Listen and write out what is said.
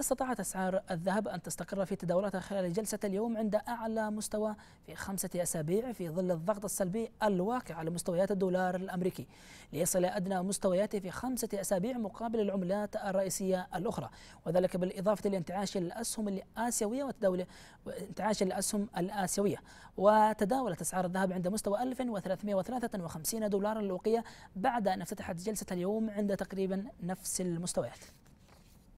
استطاعت أسعار الذهب أن تستقر في تداولاتها خلال جلسة اليوم عند أعلى مستوى في خمسة أسابيع في ظل الضغط السلبي الواقع على مستويات الدولار الأمريكي ليصل أدنى مستوياته في خمسة أسابيع مقابل العملات الرئيسية الأخرى وذلك بالإضافة لانتعاش الأسهم الآسيوية وتداول انتعاش الأسهم الآسيوية وتداولت أسعار الذهب عند مستوى 1353 دولارا الأوقية بعد أن افتتحت جلسة اليوم عند تقريبا نفس المستويات